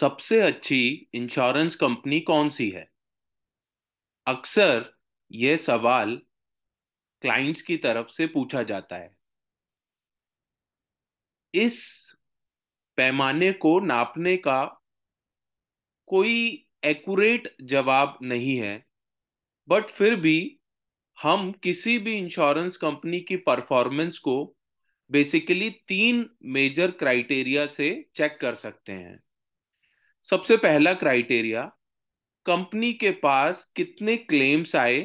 सबसे अच्छी insurance company कौन सी है अक्सर यह सवाल क्लाइंट्स की तरफ से पूछा जाता है इस पैमाने को नापने का कोई एक्यूरेट जवाब नहीं है बट फिर भी हम किसी भी इंश्योरेंस कंपनी की परफॉर्मेंस को बेसिकली तीन मेजर क्राइटेरिया से चेक कर सकते हैं सबसे पहला क्राइटेरिया कंपनी के पास कितने क्लेम्स आए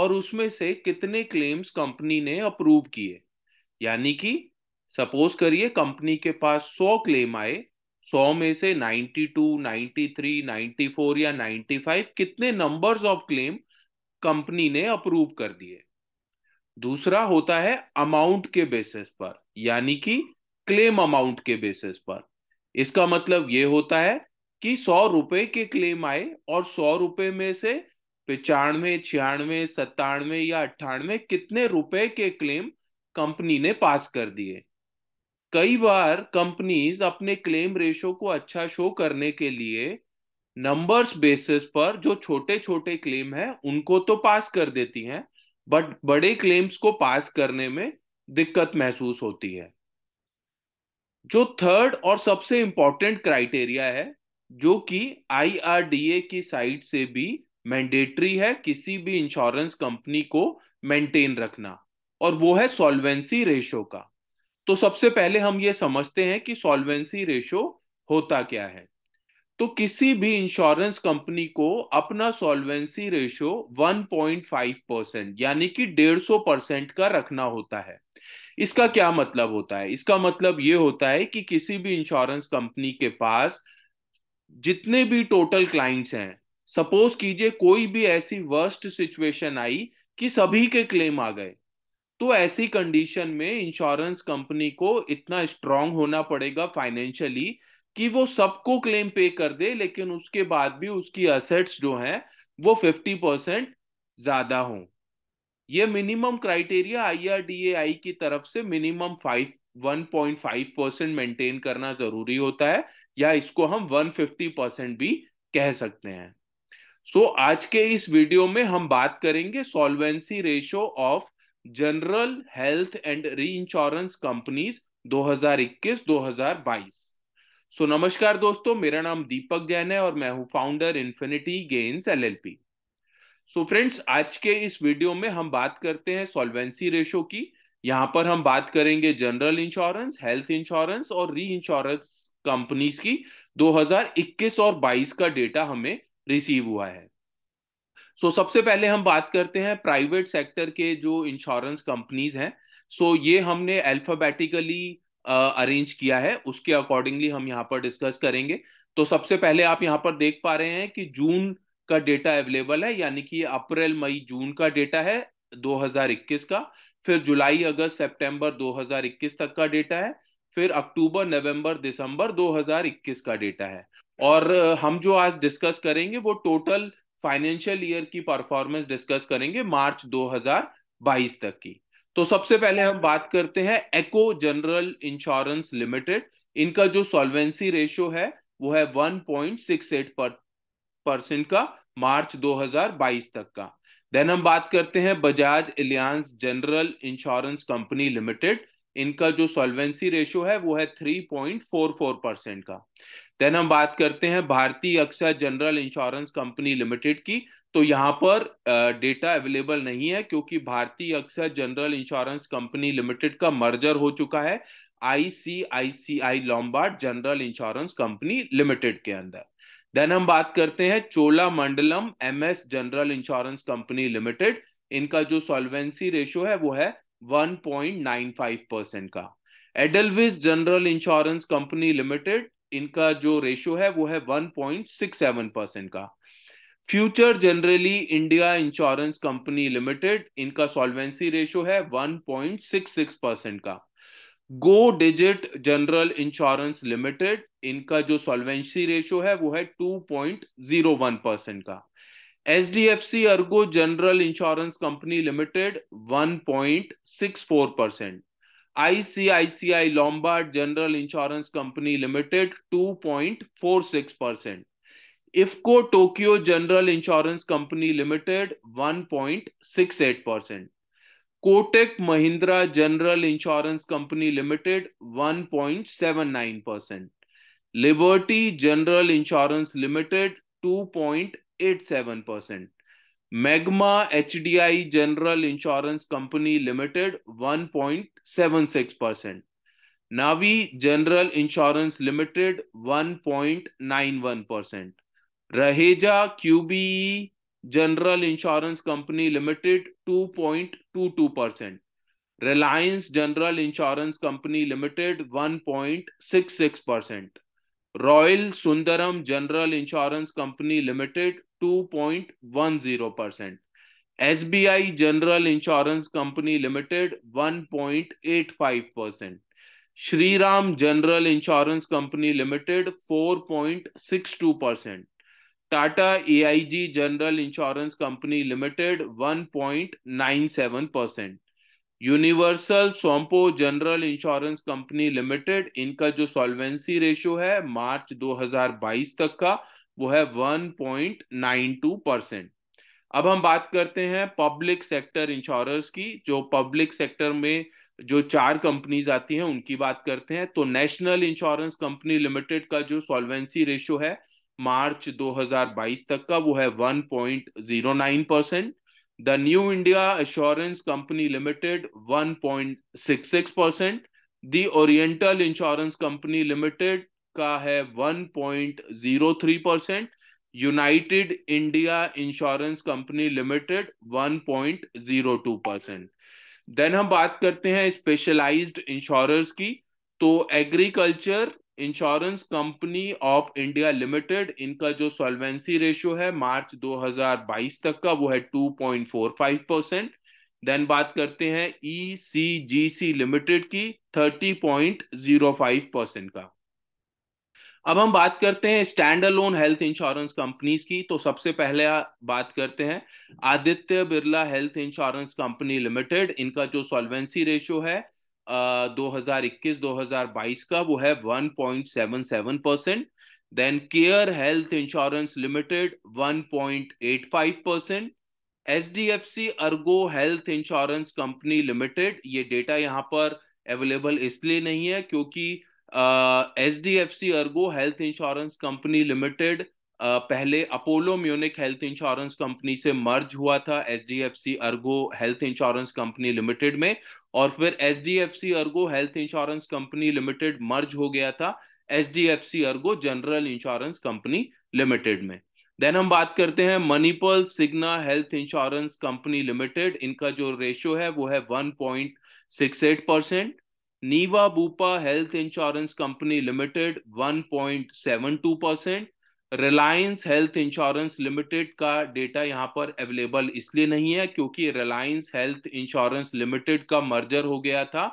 और उसमें से कितने क्लेम्स कंपनी ने अप्रूव किए यानी कि सपोज करिए कंपनी के पास 100 क्लेम आए 100 में से 92, 93, 94 या 95 कितने नंबर्स ऑफ क्लेम कंपनी ने अप्रूव कर दिए दूसरा होता है अमाउंट के बेसिस पर यानी कि क्लेम अमाउंट के बेसिस पर इसका मतलब ये होता है कि सौ रुपए के क्लेम आए और सौ रुपए में से पचानवे छियानवे सत्तानवे या अट्ठानवे कितने रुपए के क्लेम कंपनी ने पास कर दिए कई बार कंपनीज अपने क्लेम रेशो को अच्छा शो करने के लिए नंबर्स बेसिस पर जो छोटे छोटे क्लेम है उनको तो पास कर देती हैं बट बड़े क्लेम्स को पास करने में दिक्कत महसूस होती है जो थर्ड और सबसे इंपॉर्टेंट क्राइटेरिया है जो कि आईआरडीए की साइट से भी मैंडेटरी है किसी भी इंश्योरेंस कंपनी को मेंटेन रखना और वो है सॉल्वेंसी रेशो का तो सबसे पहले हम ये समझते हैं कि सॉल्वेंसी रेशो होता क्या है तो किसी भी इंश्योरेंस कंपनी को अपना सॉल्वेंसी रेशो 1.5 परसेंट यानी कि 150 परसेंट का रखना होता है इसका क्या मतलब होता है इसका मतलब ये होता है कि किसी भी इंश्योरेंस कंपनी के पास जितने भी टोटल क्लाइंट्स हैं सपोज कीजिए कोई भी ऐसी वर्स्ट सिचुएशन आई कि सभी के क्लेम आ गए तो ऐसी कंडीशन में इंश्योरेंस कंपनी को इतना स्ट्रांग होना पड़ेगा फाइनेंशियली कि वो सबको क्लेम पे कर दे लेकिन उसके बाद भी उसकी असेट्स जो हैं वो फिफ्टी परसेंट ज्यादा हों ये मिनिमम क्राइटेरिया आईआरडीएआई की तरफ से minimum five one point five percent maintain करना जरूरी होता है या इसको हम 150 परसेंट भी कह सकते हैं सो so, आज के इस वीडियो में हम बात करेंगे solvency ratio of general health and reinsurance companies 2021-2022 so नमस्कार दोस्तों मेरा नाम दीपक जैन है और मैं हूं founder infinity gains LLP so friends आज के इस वीडियो में हम बात करते हैं सॉल्वेंसी रेशो की यहां पर हम बात करेंगे जनरल इंश्योरेंस हेल्थ इंश्योरेंस और री इंश्योरेंस कंपनीज की 2021 और 22 का डेटा हमें रिसीव हुआ है सो so, सबसे पहले हम बात करते हैं प्राइवेट सेक्टर के जो इंश्योरेंस कंपनीज हैं सो so, ये हमने अल्फाबेटिकली अरेंज किया है उसके अकॉर्डिंगली हम यहाँ पर डिस्कस करेंगे तो सबसे पहले आप यहाँ पर देख पा रहे हैं कि जून का डेटा अवेलेबल है यानी कि अप्रैल मई जून का डेटा है 2021 का फिर जुलाई अगस्त सितंबर 2021 तक का डेटा है फिर अक्टूबर नवंबर दिसंबर 2021 का डेटा है और हम जो आज डिस्कस करेंगे वो टोटल फाइनेंशियल ईयर की परफॉर्मेंस डिस्कस करेंगे मार्च 2022 तक की तो सबसे पहले हम बात करते हैं एको जनरल इंश्योरेंस लिमिटेड इनका जो सॉल्वेंसी रेशियो है वो है 1.68 परसेंट का मार्च 2022 तक का देन हम बात करते हैं Bajaj Allianz general insurance company limited इनका जो सॉल्वेंसी रेशियो है वो है three point four four percent का देन हम बात करते हैं भारतीय AXA general insurance company limited की तो यहाँ पर डेटा अवेलेबल नहीं है क्योंकि Bharti AXA general insurance company limited का मर्जर हो चुका है ICICI Lombard general insurance company limited के अंदर देन हम बात करते हैं Cholamandalam MS general insurance company limited इनका जो सॉल्वेंसी रेशियो है वो है 1.95 परसेंट का Edelweiss general insurance company limited इनका जो रेशियो है वो है 1.67 परसेंट का Future Generali India insurance company limited इनका सॉल्वेंसी रेशियो है 1.66 परसेंट का Go Digit general insurance limited इनका जो सॉल्वेंसी रेशियो है वो है 2.01 परसेंट का H D F C Ergo general insurance company limited 1.64 percent ICICI Lombard general insurance company limited 2.46 percent IFFCO Tokyo general insurance company limited 1.68 percent Kotak Mahindra general insurance company limited 1.79 percent Liberty general insurance limited 2.88 0.87%. Magma HDI General Insurance Company Limited 1.76%. Navi General Insurance Limited 1.91%. Raheja QBE General Insurance Company Limited 2.22%. Reliance General Insurance Company Limited 1.66%. Royal Sundaram general insurance company limited 2.10 percent S B I general insurance company limited 1.85 percent Shriram general insurance company limited 4.62 percent Tata G general insurance company limited 1.97 percent Universal Sompo general insurance company limited इनका जो solvency ratio है मार्च 2022 तक का वो है 1.92 percent अब हम बात करते हैं पब्लिक सेक्टर इंश्योरेंस की जो पब्लिक सेक्टर में जो चार कंपनीज आती हैं उनकी बात करते हैं तो नेशनल इंश्योरेंस कंपनी लिमिटेड का जो सॉल्वेंसी रेशियो है मार्च 2022 तक का वो है 1.09 percent The New India Assurance Company Limited 1.66 percent the Oriental insurance company limited का है 1.03 percent United India insurance company limited 1.02 percent then हम बात करते हैं स्पेशलाइज्ड इंश्योरर्स की तो agriculture insurance company of India limited इनका जो सॉल्वेंसी रेशियो है मार्च 2022 तक का वो है 2.45 परसेंट देन बात करते हैं ई सी जी सी लिमिटेड की 30.05 परसेंट का अब हम बात करते हैं standalone health insurance companies की तो सबसे पहले बात करते हैं Aditya Birla health insurance company limited इनका जो सॉल्वेंसी रेशियो है 2021-2022 का वो है 1.77 percent then care health insurance limited 1.85 percent H D F C Ergo health insurance company limited ये डेटा यहाँ पर अवेलेबल इसलिए नहीं है क्योंकि H D F C Ergo health insurance company limited पहले Apollo Munich health insurance company से merge हुआ था H D F C Ergo health insurance company limited में और फिर H D F C Ergo health insurance company limited मर्ज हो गया था H D F C Ergo general insurance company limited में देन हम बात करते हैं Manipal Cigna health insurance company limited इनका जो रेशियो है वो है one point six eight percent Niva Bupa health insurance company limited one point seven two percent Reliance health insurance limited का डेटा यहाँ पर अवेलेबल इसलिए नहीं है क्योंकि रिलायंस हेल्थ इंश्योरेंस लिमिटेड का मर्जर हो गया था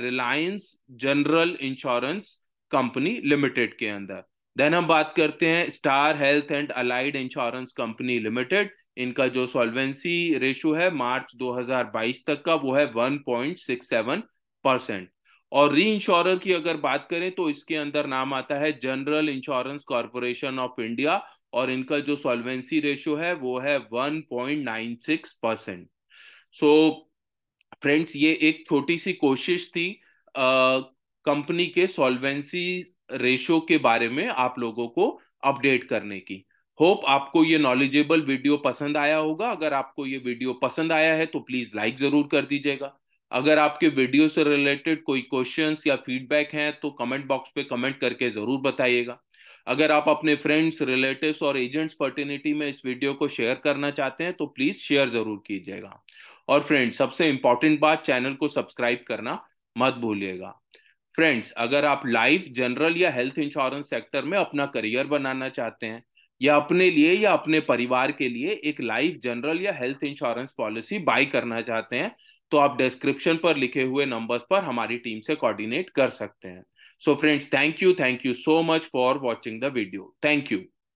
Reliance general insurance company limited के अंदर देन हम बात करते हैं star health and allied insurance company limited इनका जो सॉल्वेंसी रेशियो है मार्च 2022 तक का वो है 1.67 परसेंट और री इंश्योरर की अगर बात करें तो इसके अंदर नाम आता है general insurance corporation of India और इनका जो सॉल्वेंसी रेशियो है वो है 1.96 परसेंट सो फ्रेंड्स ये एक छोटी सी कोशिश थी कंपनी के सॉल्वेंसी रेशियो के बारे में आप लोगों को अपडेट करने की होप आपको ये नॉलेजेबल वीडियो पसंद आया होगा अगर आपको ये वीडियो पसंद आया है तो प्लीज लाइक जरूर कर दीजिएगा अगर आपके वीडियो से रिलेटेड कोई क्वेश्चंस या फीडबैक हैं तो कमेंट बॉक्स पे कमेंट करके ज़रूर बताइएगा अगर आप अपने फ्रेंड्स रिलेटिव्स और एजेंट्स फर्टिनिटी में इस वीडियो को शेयर करना चाहते हैं तो प्लीज़ शेयर ज़रूर कीजिएगा और फ्रेंड्स सबसे इंपॉर्टेंट बात चैनल को सब्सक्राइब करना मत भूलिएगा फ्रेंड्स अगर आप लाइफ जनरल या हेल्थ इंश्योरेंस सेक्टर में अपना करियर बनाना चाहते हैं या अपने लिए या अपने परिवार के लिए एक लाइफ जनरल या हेल्थ इंश्योरेंस पॉलिसी बाय करना चाहते हैं तो आप डिस्क्रिप्शन पर लिखे हुए नंबर्स पर हमारी टीम से कोऑर्डिनेट कर सकते हैं so friends thank you thank you so much for watching the video thank you